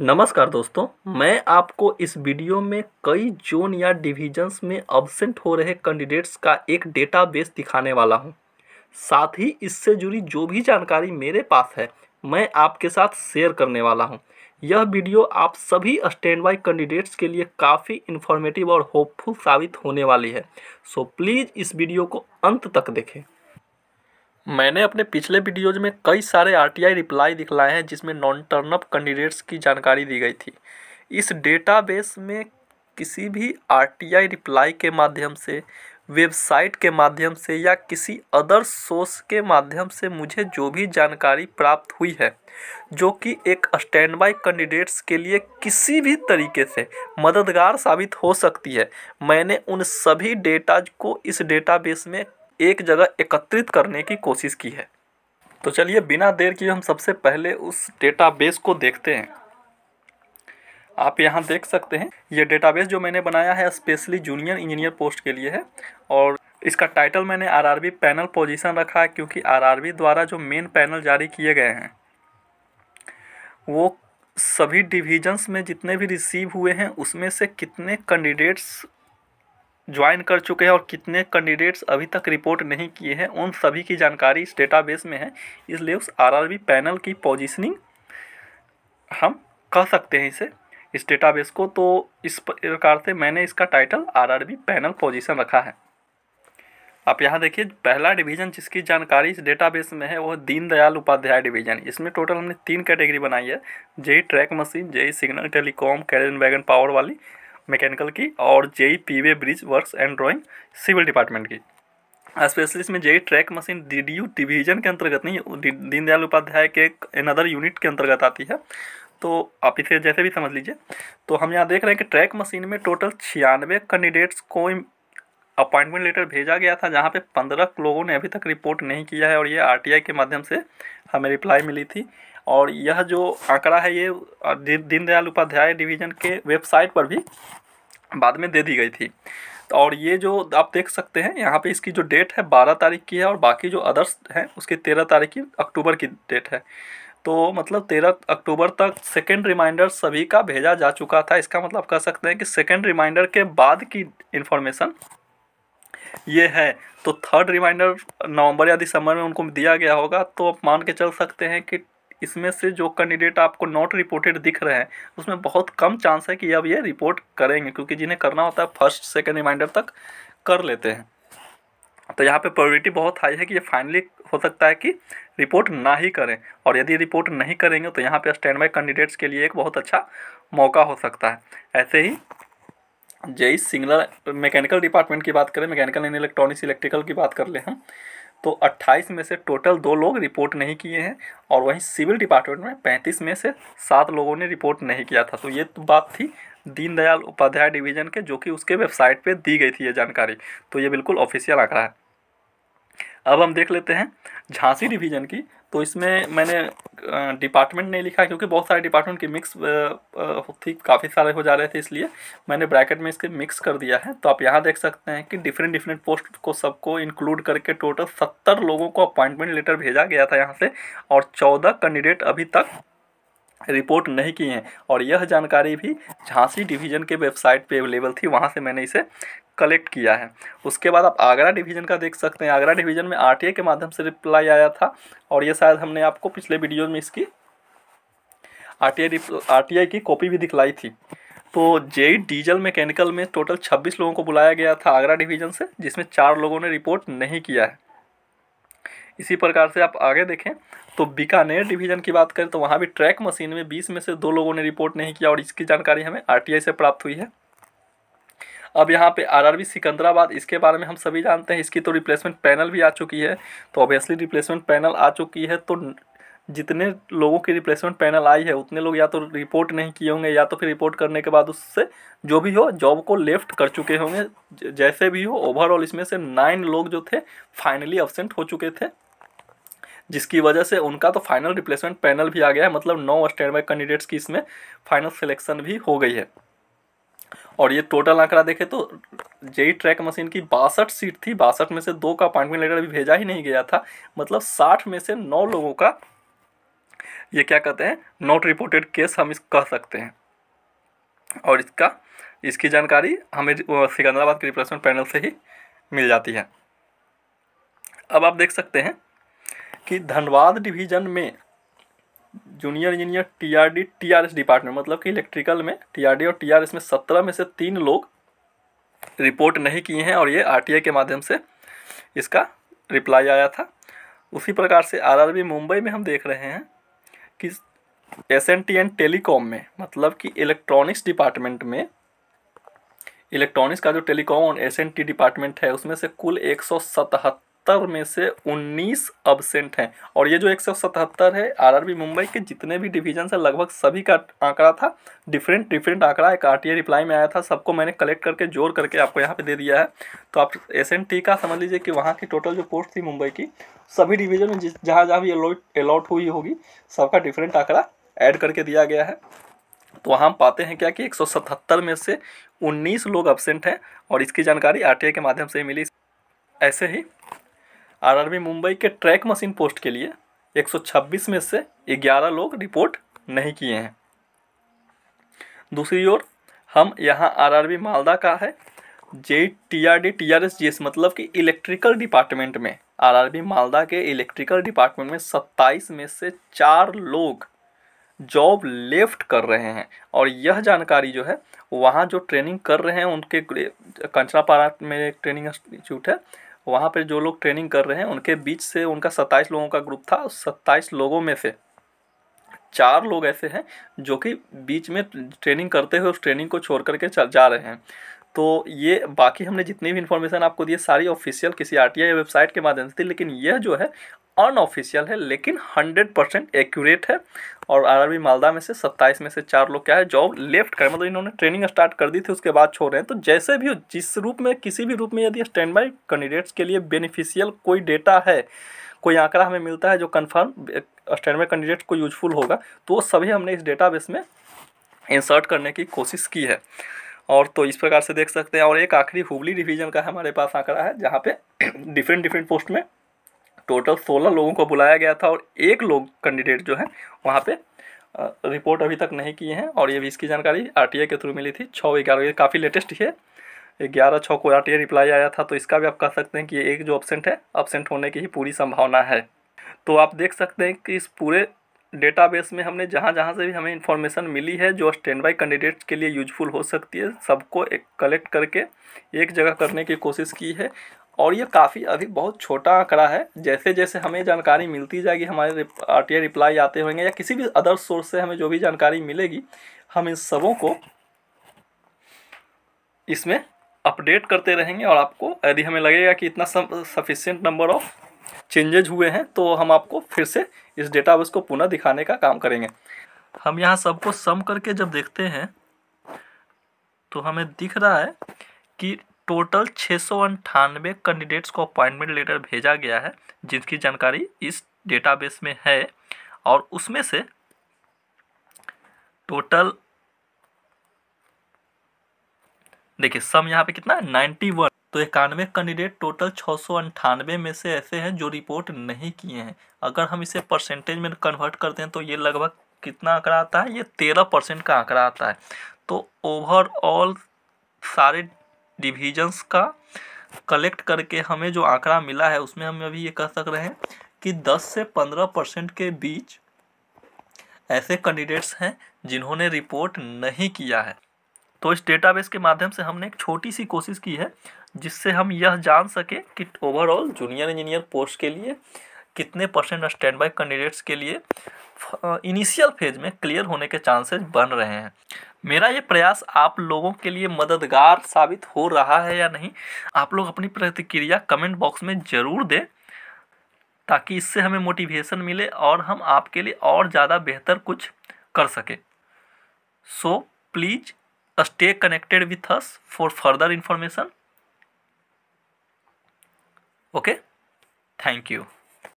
नमस्कार दोस्तों मैं आपको इस वीडियो में कई जोन या डिवीजन्स में अब्सेंट हो रहे कैंडिडेट्स का एक डेटाबेस दिखाने वाला हूं। साथ ही इससे जुड़ी जो भी जानकारी मेरे पास है मैं आपके साथ शेयर करने वाला हूं। यह वीडियो आप सभी स्टैंड बाई कैंडिडेट्स के लिए काफ़ी इन्फॉर्मेटिव और होपफुल साबित होने वाली है सो प्लीज़ इस वीडियो को अंत तक देखें मैंने अपने पिछले वीडियोज में कई सारे आर टी आई रिप्लाई दिखलाए हैं जिसमें नॉन टर्नअप कैंडिडेट्स की जानकारी दी गई थी इस डेटाबेस में किसी भी आर टी आई रिप्लाई के माध्यम से वेबसाइट के माध्यम से या किसी अदर सोर्स के माध्यम से मुझे जो भी जानकारी प्राप्त हुई है जो कि एक स्टैंड बाई कैंडिडेट्स के लिए किसी भी तरीके से मददगार साबित हो सकती है मैंने उन सभी डेटाज को इस डेटाबेस में एक जगह एकत्रित करने की कोशिश की है तो चलिए बिना देर किए हम सबसे पहले उस डेटाबेस को देखते हैं आप यहाँ देख सकते हैं ये डेटाबेस जो मैंने बनाया है स्पेशली जूनियर इंजीनियर पोस्ट के लिए है और इसका टाइटल मैंने आरआरबी पैनल पोजीशन रखा है क्योंकि आरआरबी द्वारा जो मेन पैनल जारी किए गए हैं वो सभी डिविजन्स में जितने भी रिसीव हुए हैं उसमें से कितने कैंडिडेट्स ज्वाइन कर चुके हैं और कितने कैंडिडेट्स अभी तक रिपोर्ट नहीं किए हैं उन सभी की जानकारी इस डेटाबेस में है इसलिए उस आरआरबी पैनल की पोजिशनिंग हम कह सकते हैं इसे इस डेटाबेस को तो इस प्रकार से मैंने इसका टाइटल आरआरबी पैनल पोजीशन रखा है आप यहाँ देखिए पहला डिवीज़न जिसकी जानकारी इस डेटाबेस में है है दीनदयाल उपाध्याय डिवीज़न इसमें टोटल हमने तीन कैटेगरी बनाई है JE track machine JE signal telecom कैरन वैगन पावर वाली मैकेनिकल की और JE P way bridge works and drawing civil department की स्पेशलिस्ट में JE track machine DDU division के अंतर्गत नहीं दीनदयाल उपाध्याय के अदर यूनिट के अंतर्गत आती है तो आप इसे जैसे भी समझ लीजिए तो हम यहाँ देख रहे हैं कि ट्रैक मशीन में टोटल छियानवे कैंडिडेट्स को अपॉइंटमेंट लेटर भेजा गया था जहाँ पे पंद्रह लोगों ने अभी तक रिपोर्ट नहीं किया है और ये आरटीआई के माध्यम से हमें रिप्लाई मिली थी और यह जो आंकड़ा है ये दीनदयाल उपाध्याय डिवीजन के वेबसाइट पर भी बाद में दे दी गई थी तो और ये जो आप देख सकते हैं यहाँ पे इसकी जो डेट है बारह तारीख की है और बाकी जो अदर्स हैं उसकी तेरह तारीख की अक्टूबर की डेट है तो मतलब तेरह अक्टूबर तक सेकेंड रिमाइंडर सभी का भेजा जा चुका था इसका मतलब कह सकते हैं कि सेकेंड रिमाइंडर के बाद की इन्फॉर्मेशन ये है तो थर्ड रिमाइंडर नवंबर या दिसंबर में उनको दिया गया होगा तो आप मान के चल सकते हैं कि इसमें से जो कैंडिडेट आपको नॉट रिपोर्टेड दिख रहे हैं उसमें बहुत कम चांस है कि अब ये रिपोर्ट करेंगे क्योंकि जिन्हें करना होता है फर्स्ट सेकेंड रिमाइंडर तक कर लेते हैं तो यहाँ पे प्योरिटी बहुत हाई है कि ये फाइनली हो सकता है कि रिपोर्ट ना ही करें और यदि रिपोर्ट नहीं करेंगे तो यहाँ पे स्टैंड बाई कैंडिडेट्स के लिए एक बहुत अच्छा मौका हो सकता है ऐसे ही जेई सिंगलर मैकेनिकल डिपार्टमेंट की बात करें मैकेनिकल एंड इलेक्ट्रॉनिक्स इलेक्ट्रिकल की बात कर ले हम तो 28 में से टोटल दो लोग रिपोर्ट नहीं किए हैं और वहीं सिविल डिपार्टमेंट में 35 में से सात लोगों ने रिपोर्ट नहीं किया था तो ये तो बात थी दीनदयाल उपाध्याय डिवीजन के जो कि उसके वेबसाइट पे दी गई थी ये जानकारी तो ये बिल्कुल ऑफिशियल आंकड़ा है अब हम देख लेते हैं झांसी डिवीज़न की तो इसमें मैंने डिपार्टमेंट नहीं लिखा क्योंकि बहुत सारे डिपार्टमेंट के मिक्स थी काफ़ी सारे हो जा रहे थे इसलिए मैंने ब्रैकेट में इसके मिक्स कर दिया है तो आप यहाँ देख सकते हैं कि डिफरेंट डिफरेंट पोस्ट को सबको इंक्लूड करके टोटल सत्तर लोगों को अपॉइंटमेंट लेटर भेजा गया था यहाँ से और चौदह कैंडिडेट अभी तक रिपोर्ट नहीं किए हैं और यह जानकारी भी झांसी डिवीज़न के वेबसाइट पे अवेलेबल थी वहाँ से मैंने इसे कलेक्ट किया है उसके बाद आप आगरा डिवीज़न का देख सकते हैं आगरा डिवीज़न में आर के माध्यम से रिप्लाई आया था और ये शायद हमने आपको पिछले वीडियो में इसकी आर टी की कॉपी भी दिखलाई थी तो जेई डीजल मैकेनिकल में टोटल 26 लोगों को बुलाया गया था आगरा डिवीज़न से जिसमें चार लोगों ने रिपोर्ट नहीं किया है इसी प्रकार से आप आगे देखें तो बीकानेर डिवीजन की बात करें तो वहाँ भी ट्रैक मशीन में बीस में से दो लोगों ने रिपोर्ट नहीं किया और इसकी जानकारी हमें आर से प्राप्त हुई है अब यहाँ पे आरआरबी सिकंदराबाद इसके बारे में हम सभी जानते हैं इसकी तो रिप्लेसमेंट पैनल भी आ चुकी है तो ऑब्वियसली रिप्लेसमेंट पैनल आ चुकी है तो जितने लोगों की रिप्लेसमेंट पैनल आई है उतने लोग या तो रिपोर्ट नहीं किए होंगे या तो फिर रिपोर्ट करने के बाद उससे जो भी हो जॉब को लेफ्ट कर चुके होंगे जैसे भी हो ओवरऑल इसमें से नाइन लोग जो थे फाइनली एबसेंट हो चुके थे जिसकी वजह से उनका तो फाइनल रिप्लेसमेंट पैनल भी आ गया है मतलब नौ स्टैंड बाई कैंडिडेट्स की इसमें फाइनल सिलेक्शन भी हो गई है और ये टोटल आंकड़ा देखें तो जेई ट्रैक मशीन की बासठ सीट थी बासठ में से दो का अपॉइंटमेंट लेटर अभी भेजा ही नहीं गया था मतलब साठ में से नौ लोगों का ये क्या कहते हैं नॉट रिपोर्टेड केस हम इस कह सकते हैं और इसका इसकी जानकारी हमें सिकंदराबाद के रिप्लेसमेंट पैनल से ही मिल जाती है अब आप देख सकते हैं कि धनबाद डिवीज़न में junior engineer TRD TRS department मतलब कि इलेक्ट्रिकल में टीआरडी और टीआरएस में सत्रह में से तीन लोग रिपोर्ट नहीं किए हैं और ये आरटीआई के माध्यम से इसका रिप्लाई आया था उसी प्रकार से आरआरबी मुंबई में हम देख रहे हैं कि S N T and telecom में मतलब कि इलेक्ट्रॉनिक्स डिपार्टमेंट में इलेक्ट्रॉनिक्स का जो टेलीकॉम और एस एन टी डिपार्टमेंट है उसमें से कुल एक सौ सतहत्तर सतहत्तर में से उन्नीस अबसेंट हैं और ये जो एक सौ सतहत्तर है आरआरबी मुंबई के जितने भी डिवीजन है लगभग सभी का आंकड़ा था डिफरेंट डिफरेंट आंकड़ा एक आर रिप्लाई में आया था सबको मैंने कलेक्ट करके जोड़ करके आपको यहाँ पे दे दिया है तो आप एस का समझ लीजिए कि वहाँ की टोटल जो पोस्ट थी मुंबई की सभी डिवीजन में जहाँ जहाँ भी अलॉट अलॉट हुई होगी सबका डिफरेंट आंकड़ा ऐड करके दिया गया है तो वहाँ हम पाते हैं क्या कि 177 में से 19 लोग एबसेंट हैं और इसकी जानकारी आर के माध्यम से ही मिली ऐसे ही आरआरबी मुंबई के ट्रैक मशीन पोस्ट के लिए 126 में से 11 लोग रिपोर्ट नहीं किए हैं दूसरी ओर हम यहाँ आरआरबी मालदा का है J T R D T R S G S मतलब कि इलेक्ट्रिकल डिपार्टमेंट में आरआरबी मालदा के इलेक्ट्रिकल डिपार्टमेंट में 27 में से चार लोग जॉब लेफ्ट कर रहे हैं और यह जानकारी जो है वहाँ जो ट्रेनिंग कर रहे हैं उनके कंचरापाड़ा में एक ट्रेनिंग इंस्टीट्यूट है वहाँ पर जो लोग ट्रेनिंग कर रहे हैं उनके बीच से उनका सत्ताईस लोगों का ग्रुप था सत्ताईस लोगों में से चार लोग ऐसे हैं जो कि बीच में ट्रेनिंग करते हुए उस ट्रेनिंग को छोड़ करके जा रहे हैं तो ये बाकी हमने जितनी भी इन्फॉर्मेशन आपको दी सारी ऑफिशियल किसी आर टी आई वेबसाइट के माध्यम से थी लेकिन यह जो है अनऑफिशियल है लेकिन 100 परसेंट एक्यूरेट है और आरआरबी मालदा में से 27 में से चार लोग क्या है जॉब लेफ्ट करें मतलब इन्होंने ट्रेनिंग स्टार्ट कर दी थी उसके बाद छोड़ रहे हैं तो जैसे भी जिस रूप में किसी भी रूप में यदि स्टैंड बाई कैंडिडेट्स के लिए बेनिफिशियल कोई डेटा है कोई आंकड़ा हमें मिलता है जो कन्फर्म स्टैंड बाई कैंडिडेट्स को यूजफुल होगा तो वो सभी हमने इस डेटा में इंसर्ट करने की कोशिश की है और तो इस प्रकार से देख सकते हैं और एक आखिरी हुबली डिवीज़न का हमारे पास आंकड़ा है जहाँ पे डिफरेंट डिफरेंट पोस्ट में टोटल सोलह लोगों को बुलाया गया था और एक लोग कैंडिडेट जो है वहाँ पर रिपोर्ट अभी तक नहीं किए हैं और ये भी इसकी जानकारी आर के थ्रू मिली थी छः ग्यारह ये काफ़ी लेटेस्ट है ग्यारह छः को आर रिप्लाई आया था तो इसका भी आप कह सकते हैं कि एक जो अपसेंट है अपसेंट होने की ही पूरी संभावना है तो आप देख सकते हैं कि इस पूरे डेटाबेस में हमने जहाँ जहाँ से भी हमें इन्फॉर्मेशन मिली है जो स्टैंड बाई कैंडिडेट्स के लिए यूजफुल हो सकती है सबको एक कलेक्ट करके एक जगह करने की कोशिश की है और ये काफ़ी अभी बहुत छोटा आंकड़ा है जैसे जैसे हमें जानकारी मिलती जाएगी हमारे आर टी रिप्लाई आते होंगे या किसी भी अदर सोर्स से हमें जो भी जानकारी मिलेगी हम इन सबों को इसमें अपडेट करते रहेंगे और आपको यदि हमें लगेगा कि इतना सफिशियंट नंबर ऑफ़ चेंजेज हुए हैं तो हम आपको फिर से इस डेटाबेस को पुनः दिखाने का काम करेंगे हम यहाँ सबको सम करके जब देखते हैं तो हमें दिख रहा है कि टोटल छः सौ अंठानवे कैंडिडेट्स को अपॉइंटमेंट लेटर भेजा गया है जिनकी जानकारी इस डेटाबेस में है और उसमें से टोटल देखिए सम यहाँ पे कितना 91 तो इक्यानवे कैंडिडेट टोटल छः में से ऐसे हैं जो रिपोर्ट नहीं किए हैं अगर हम इसे परसेंटेज में कन्वर्ट करते हैं तो ये लगभग कितना आंकड़ा आता है ये तेरह परसेंट का आंकड़ा आता है तो ओवरऑल सारे डिविजन्स का कलेक्ट करके हमें जो आंकड़ा मिला है उसमें हम अभी ये कह सक रहे हैं कि 10 से 15 परसेंट के बीच ऐसे कैंडिडेट्स हैं जिन्होंने रिपोर्ट नहीं किया है तो इस डेटाबेस के माध्यम से हमने एक छोटी सी कोशिश की है जिससे हम यह जान सकें कि ओवरऑल जूनियर इंजीनियर पोस्ट के लिए कितने परसेंट स्टैंड बाई कैंडिडेट्स के लिए इनिशियल फेज में क्लियर होने के चांसेस बन रहे हैं मेरा ये प्रयास आप लोगों के लिए मददगार साबित हो रहा है या नहीं आप लोग अपनी प्रतिक्रिया कमेंट बॉक्स में ज़रूर दें ताकि इससे हमें मोटिवेशन मिले और हम आपके लिए और ज़्यादा बेहतर कुछ कर सकें so please stay connected with us for further information okay thank you